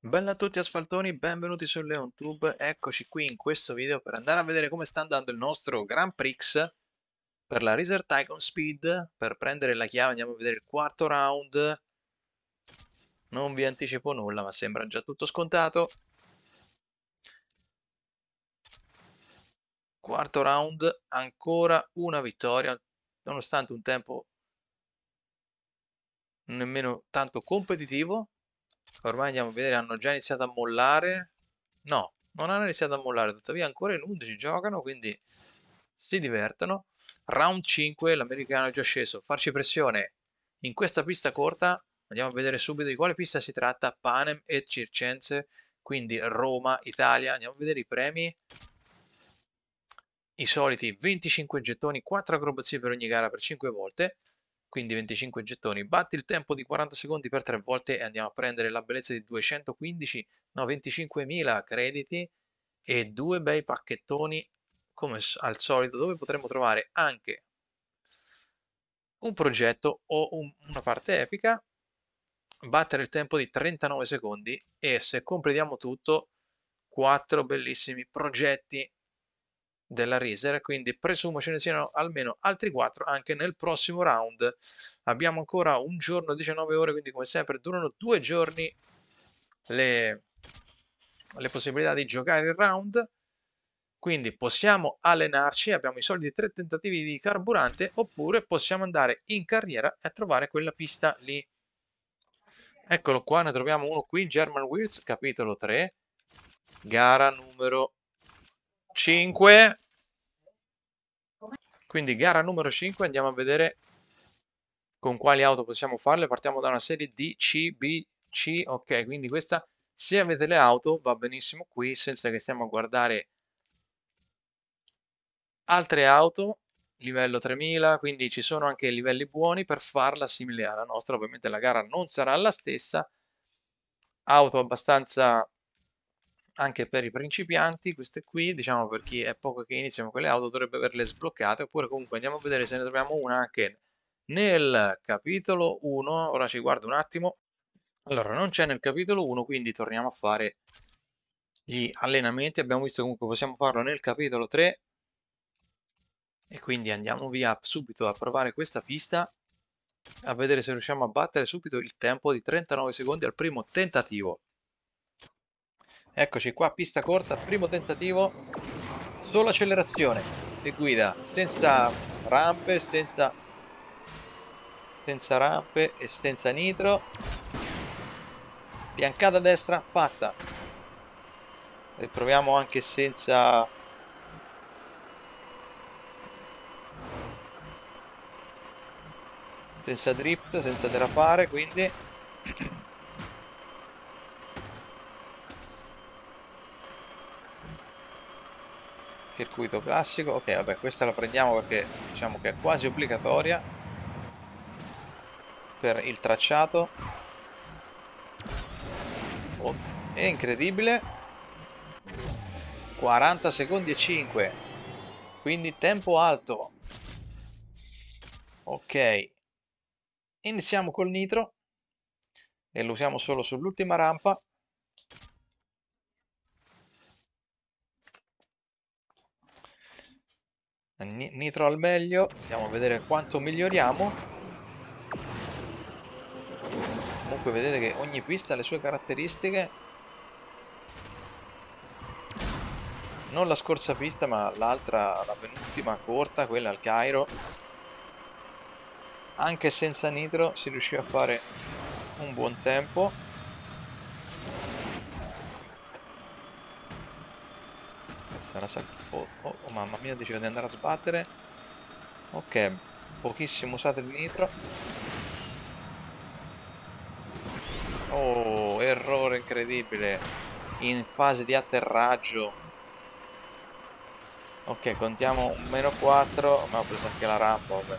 Bella a tutti asfaltoni, benvenuti su LeonTube, eccoci qui in questo video per andare a vedere come sta andando il nostro Grand Prix per la Razer Tycoon Speed, per prendere la chiave andiamo a vedere il quarto round, non vi anticipo nulla ma sembra già tutto scontato, quarto round ancora una vittoria nonostante un tempo nemmeno tanto competitivo Ormai andiamo a vedere, hanno già iniziato a mollare. No, non hanno iniziato a mollare, tuttavia ancora in 11 giocano, quindi si divertono. Round 5, l'americano è già sceso. Farci pressione in questa pista corta. Andiamo a vedere subito di quale pista si tratta. Panem e Circense, quindi Roma, Italia. Andiamo a vedere i premi. I soliti 25 gettoni, 4 acrobazie per ogni gara per 5 volte quindi 25 gettoni. Batti il tempo di 40 secondi per 3 volte e andiamo a prendere la bellezza di 215, no 25.000 crediti e due bei pacchettoni come al solito dove potremmo trovare anche un progetto o un, una parte epica, battere il tempo di 39 secondi e se completiamo tutto, 4 bellissimi progetti della Razer, quindi presumo ce ne siano almeno altri 4 anche nel prossimo round. Abbiamo ancora un giorno, 19 ore, quindi come sempre durano due giorni le, le possibilità di giocare il round. Quindi possiamo allenarci, abbiamo i soliti tre tentativi di carburante, oppure possiamo andare in carriera e trovare quella pista lì. Eccolo qua, ne troviamo uno qui, German Wheels, capitolo 3, gara numero 5. Quindi gara numero 5, andiamo a vedere con quali auto possiamo farle. Partiamo da una serie D, C, B, C. Ok, quindi questa, se avete le auto, va benissimo qui, senza che stiamo a guardare altre auto. Livello 3000, quindi ci sono anche livelli buoni per farla simile alla nostra. Ovviamente la gara non sarà la stessa. Auto abbastanza anche per i principianti, queste qui, diciamo per chi è poco che inizia con le auto dovrebbe averle sbloccate, oppure comunque andiamo a vedere se ne troviamo una anche nel capitolo 1, ora ci guardo un attimo, allora non c'è nel capitolo 1, quindi torniamo a fare gli allenamenti, abbiamo visto comunque possiamo farlo nel capitolo 3, e quindi andiamo via subito a provare questa pista, a vedere se riusciamo a battere subito il tempo di 39 secondi al primo tentativo. Eccoci qua, pista corta, primo tentativo, solo accelerazione e guida, senza rampe, senza, senza rampe e senza nitro. Biancata a destra, fatta. E proviamo anche senza... Senza drift, senza derapare, quindi... circuito classico ok vabbè questa la prendiamo perché diciamo che è quasi obbligatoria per il tracciato oh, è incredibile 40 secondi e 5 quindi tempo alto ok iniziamo col nitro e lo usiamo solo sull'ultima rampa Nitro al meglio, andiamo a vedere quanto miglioriamo. Comunque vedete che ogni pista ha le sue caratteristiche. Non la scorsa pista ma l'altra, la penultima corta, quella al Cairo. Anche senza nitro si riusciva a fare un buon tempo. sarà Oh, oh, oh, mamma mia, decide di andare a sbattere. Ok, pochissimo usato il nitro. Oh, errore incredibile. In fase di atterraggio. Ok, contiamo un meno 4, ma ho preso anche la rampa, vabbè.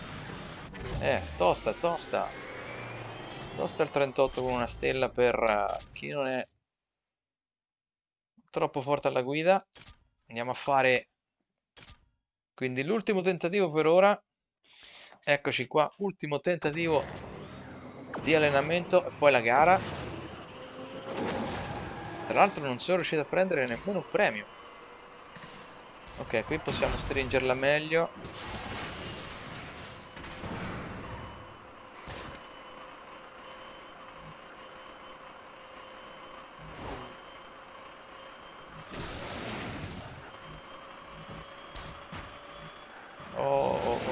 Eh, tosta, tosta. Tosta il 38 con una stella per eh, chi non è troppo forte alla guida andiamo a fare quindi l'ultimo tentativo per ora eccoci qua ultimo tentativo di allenamento e poi la gara tra l'altro non sono riuscito a prendere nemmeno un premio ok qui possiamo stringerla meglio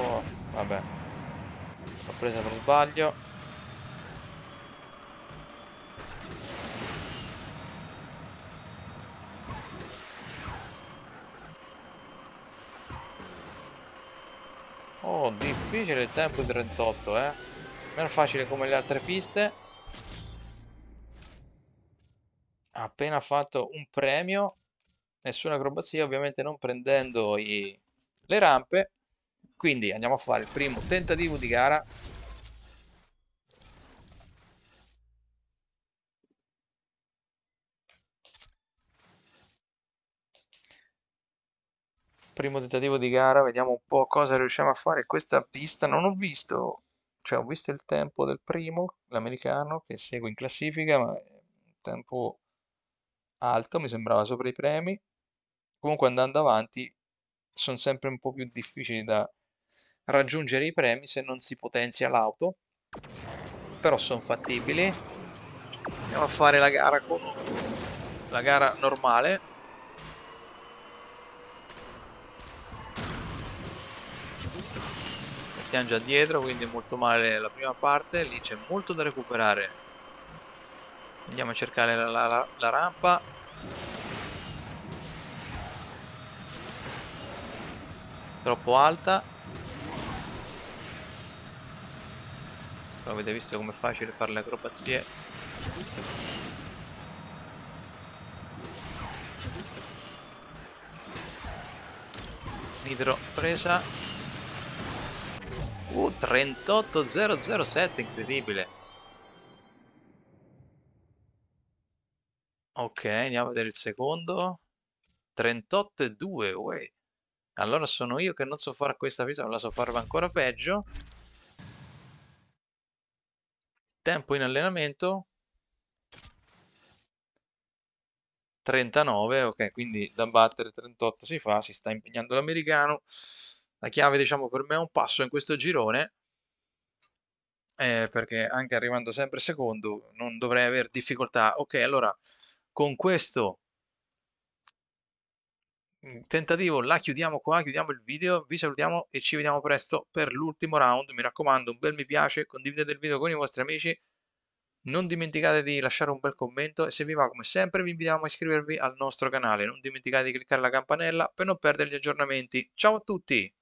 Oh, vabbè. L'ho presa per sbaglio. Oh, difficile il tempo 38, eh. Meno facile come le altre piste. appena fatto un premio. Nessuna acrobazia, ovviamente non prendendo i... le rampe. Quindi andiamo a fare il primo tentativo di gara. Primo tentativo di gara, vediamo un po' cosa riusciamo a fare questa pista. Non ho visto, cioè ho visto il tempo del primo, l'americano, che segue in classifica, ma un tempo alto, mi sembrava sopra i premi. Comunque andando avanti sono sempre un po' più difficili da raggiungere i premi se non si potenzia l'auto però sono fattibili andiamo a fare la gara con la gara normale siamo già dietro quindi molto male la prima parte lì c'è molto da recuperare andiamo a cercare la, la, la rampa troppo alta Però avete visto com'è facile fare le acrobazie? Nitro presa. Uh, 38007, incredibile. Ok, andiamo a vedere il secondo. 38 38,2, uè. Allora sono io che non so fare questa pista, ma la so farla ancora peggio tempo in allenamento 39, ok, quindi da battere 38 si fa, si sta impegnando l'americano. La chiave, diciamo, per me è un passo in questo girone, eh, perché anche arrivando sempre secondo non dovrei avere difficoltà. Ok, allora con questo tentativo la chiudiamo qua, chiudiamo il video, vi salutiamo e ci vediamo presto per l'ultimo round, mi raccomando un bel mi piace, condividete il video con i vostri amici, non dimenticate di lasciare un bel commento e se vi va come sempre vi invitiamo a iscrivervi al nostro canale, non dimenticate di cliccare la campanella per non perdere gli aggiornamenti, ciao a tutti!